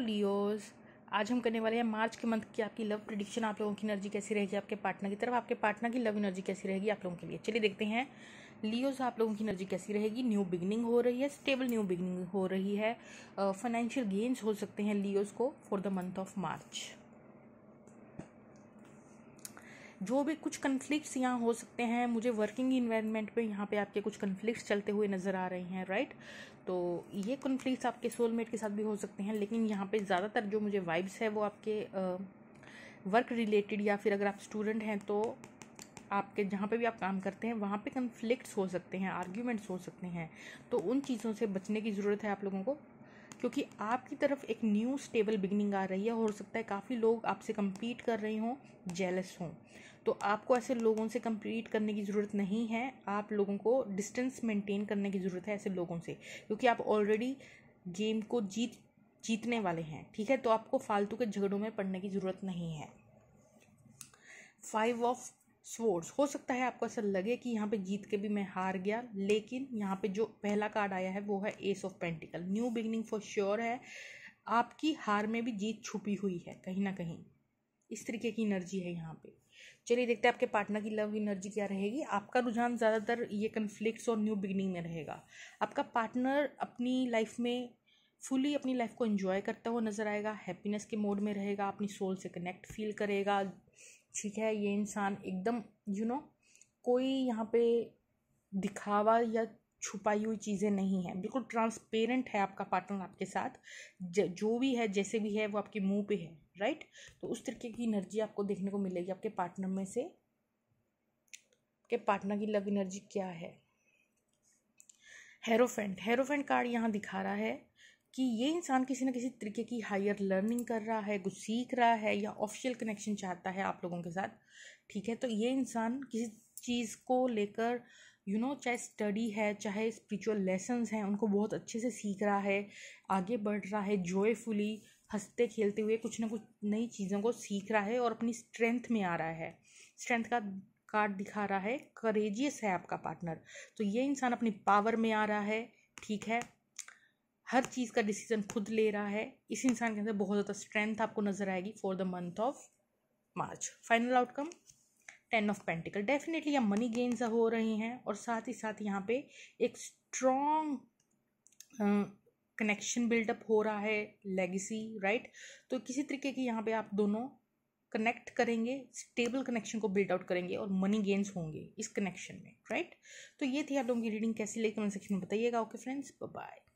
Leos आज हम करने वाले हैं मार्च के मंथ की आपकी लव प्रिडिक्शन आप लोगों की एनर्जी कैसी रहेगी आपके पार्टनर की तरफ आपके पार्टनर की लव एनर्जी कैसी रहेगी आप लोगों के लिए चलिए देखते हैं लियोज आप लोगों की एनर्जी कैसी रहेगी न्यू बिगनिंग हो रही है स्टेबल न्यू बिगनिंग हो रही है फाइनेंशियल गेन्स हो सकते हैं लियोज को for the month of March जो भी कुछ कन्फ्लिक्ट यहाँ हो सकते हैं मुझे वर्किंग इन्वायरमेंट पे यहाँ पे आपके कुछ कन्फ्लिक्ट चलते हुए नज़र आ रहे हैं राइट तो ये कन्फ्लिक्ट आपके सोलमेट के साथ भी हो सकते हैं लेकिन यहाँ पे ज़्यादातर जो मुझे वाइब्स है वो आपके वर्क रिलेटेड या फिर अगर आप स्टूडेंट हैं तो आपके जहाँ पे भी आप काम करते हैं वहाँ पे कन्फ्लिक्ट हो सकते हैं आर्ग्यूमेंट्स हो सकते हैं तो उन चीज़ों से बचने की ज़रूरत है आप लोगों को क्योंकि आपकी तरफ एक न्यू स्टेबल बिगनिंग आ रही है हो सकता है काफ़ी लोग आपसे कम्पीट कर रहे हों जेलस हों तो आपको ऐसे लोगों से कम्पीट करने की ज़रूरत नहीं है आप लोगों को डिस्टेंस मेंटेन करने की ज़रूरत है ऐसे लोगों से क्योंकि आप ऑलरेडी गेम को जीत जीतने वाले हैं ठीक है तो आपको फालतू के झगड़ों में पड़ने की ज़रूरत नहीं है फाइव ऑफ स्वोर्ड्स हो सकता है आपको ऐसा लगे कि यहाँ पे जीत के भी मैं हार गया लेकिन यहाँ पे जो पहला कार्ड आया है वो है ace of pentacle new beginning for sure है आपकी हार में भी जीत छुपी हुई है कहीं ना कहीं इस तरीके की एनर्जी है यहाँ पे चलिए देखते हैं आपके पार्टनर की लव एनर्जी क्या रहेगी आपका रुझान ज़्यादातर ये कन्फ्लिक्ट और न्यू बिगनिंग में रहेगा आपका पार्टनर अपनी लाइफ में फुली अपनी लाइफ को एंजॉय करता हुआ नज़र आएगा हैप्पीनेस के मोड में रहेगा अपनी सोल से कनेक्ट फील करेगा ठीक है ये इंसान एकदम यू नो कोई यहाँ पे दिखावा या छुपाई हुई चीज़ें नहीं है बिल्कुल ट्रांसपेरेंट है आपका पार्टनर आपके साथ जो भी है जैसे भी है वो आपके मुंह पे है राइट तो उस तरीके की एनर्जी आपको देखने को मिलेगी आपके पार्टनर में से आपके पार्टनर की लव एनर्जी क्या है हेरोफेंट हेरोफेंट कार्ड यहाँ दिखा रहा है कि ये इंसान किसी ना किसी तरीके की हायर लर्निंग कर रहा है कुछ सीख रहा है या ऑफिशियल कनेक्शन चाहता है आप लोगों के साथ ठीक है तो ये इंसान किसी चीज़ को लेकर यू नो चाहे स्टडी है चाहे स्पिरिचुअल लेसन्स हैं उनको बहुत अच्छे से सीख रहा है आगे बढ़ रहा है जॉयफुली हंसते खेलते हुए कुछ ना कुछ नई चीज़ों को सीख रहा है और अपनी स्ट्रेंथ में आ रहा है स्ट्रेंथ का कार्ड दिखा रहा है करेजियस है आपका पार्टनर तो ये इंसान अपनी पावर में आ रहा है ठीक है हर चीज़ का डिसीजन खुद ले रहा है इस इंसान के अंदर बहुत ज़्यादा स्ट्रेंथ आपको नज़र आएगी for the month of March final outcome ten of pentacle definitely यहाँ मनी गेन्स हो रही हैं और साथ ही साथ यहाँ पे एक स्ट्रॉन्ग कनेक्शन बिल्डअप हो रहा है लेगेसी राइट right? तो किसी तरीके की यहाँ पे आप दोनों कनेक्ट करेंगे स्टेबल कनेक्शन को बिल्ड आउट करेंगे और मनी गेन्स होंगे इस कनेक्शन में राइट right? तो ये थी आप लोगों की रीडिंग कैसी लगी कमेंट सेक्शन में बताइएगा ओके फ्रेंड्स बाय